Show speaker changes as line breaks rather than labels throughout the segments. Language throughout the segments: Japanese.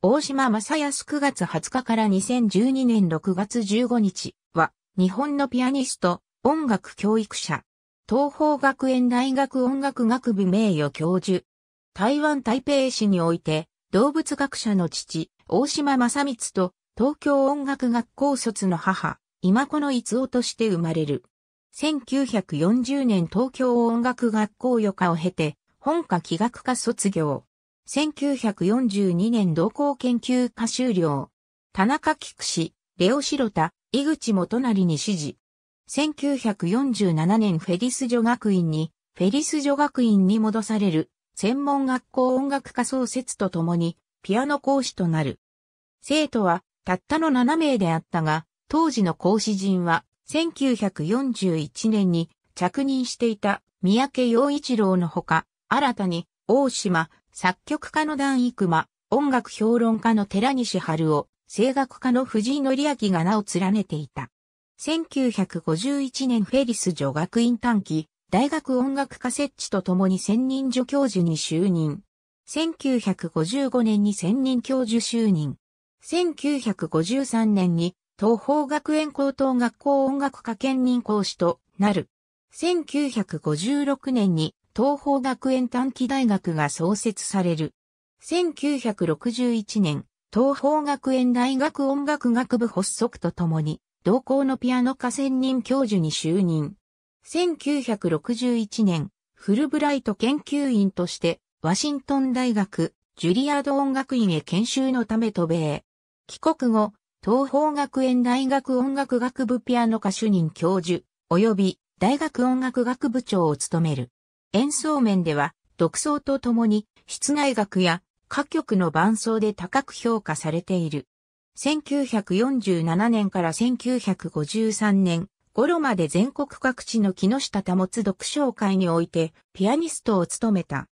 大島正康9月20日から2012年6月15日は、日本のピアニスト、音楽教育者、東方学園大学音楽学部名誉教授、台湾台北市において、動物学者の父、大島正光と、東京音楽学校卒の母、今子の逸夫として生まれる。1940年東京音楽学校予科を経て、本科器楽科卒業。1942年同行研究科修了。田中菊氏、レオシロタ、井口元成に指示。1947年フェリス女学院に、フェリス女学院に戻される、専門学校音楽科創設とともに、ピアノ講師となる。生徒は、たったの7名であったが、当時の講師陣は、1941年に着任していた三宅洋一郎のほか、新たに大島、作曲家の段生間、音楽評論家の寺西春夫、声楽家の藤井紀明が名を連ねていた。1951年フェリス女学院短期、大学音楽家設置とともに専任助教授に就任。1955年に専任教授就任。1953年に東方学園高等学校音楽科兼任講師となる。1956年に東方学園短期大学が創設される。1961年、東方学園大学音楽学部発足とともに、同校のピアノ科専任教授に就任。1961年、フルブライト研究員として、ワシントン大学、ジュリアード音楽院へ研修のため渡米。帰国後、東方学園大学音楽学部ピアノ科主任教授、及び大学音楽学部長を務める。演奏面では、独奏とともに、室内楽や歌曲の伴奏で高く評価されている。1947年から1953年頃まで全国各地の木下保つ読書会においてピアニストを務めた。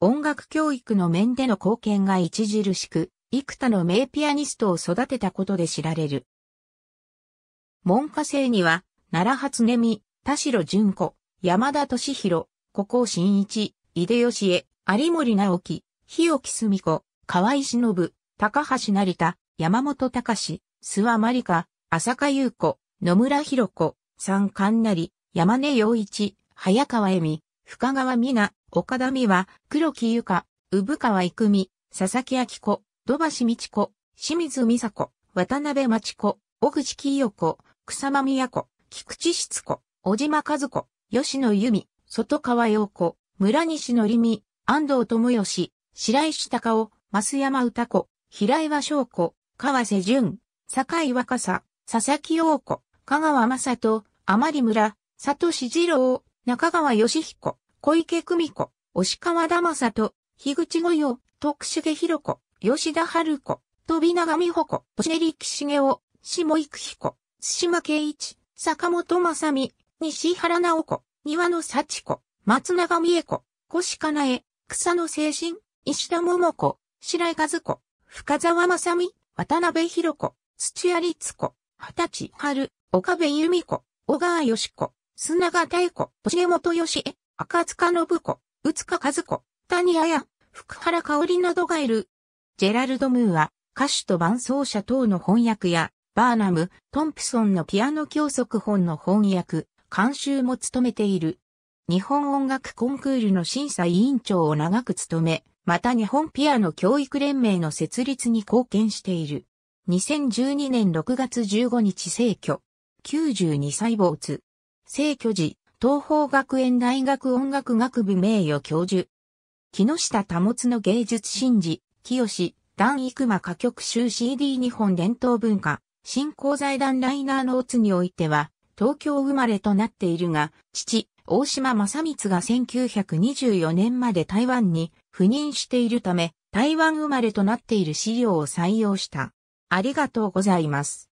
音楽教育の面での貢献が著しく、幾多の名ピアニストを育てたことで知られる。門下生には、奈良初音美、田代淳子、山田敏弘、五光新一、井秀吉へ、有森直樹、日置澄子、河合忍、高橋成田、山本隆、諏訪まりか、浅香優子、野村弘子、三冠成、山根洋一、早川恵美、深川美奈、岡田美和、黒木由香、産川育美、佐々木明子、土橋美智子、清水美佐子、渡辺町子、小口清子、草間美宮子、菊池しつ子、小島和子、吉野由美、外川陽子、村西のりみ、安藤智義、白石隆夫、増山歌子、平岩翔子、河瀬淳、坂井若狭、佐々木陽子、香川正人、甘利村、佐藤志次郎、中川義彦、小池久美子、押川田正人、樋口御用、徳重弘子、吉田春子、飛永美穂子、利根力重夫、下育彦、津島圭一、坂本正美、西原直子、庭の幸子、松永美恵子、越かなえ、草野精神、石田桃子、白井和子、深沢正美、渡辺博子、土屋律子、二十歳春、岡部由美子、小川よし子、砂川太子、星本義恵、赤塚信子、宇塚和子、谷彩、福原香織などがいる。ジェラルド・ムーは、歌手と伴奏者等の翻訳や、バーナム、トンプソンのピアノ教則本の翻訳、監修も務めている。日本音楽コンクールの審査委員長を長く務め、また日本ピアノ教育連盟の設立に貢献している。2012年6月15日逝去。92歳没。逝去時、東方学園大学音楽学部名誉教授。木下保の芸術神事、清、段育間歌曲集 CD 日本伝統文化、振興財団ライナーノーツにおいては、東京生まれとなっているが、父、大島正光が1924年まで台湾に赴任しているため、台湾生まれとなっている資料を採用した。ありがとうございます。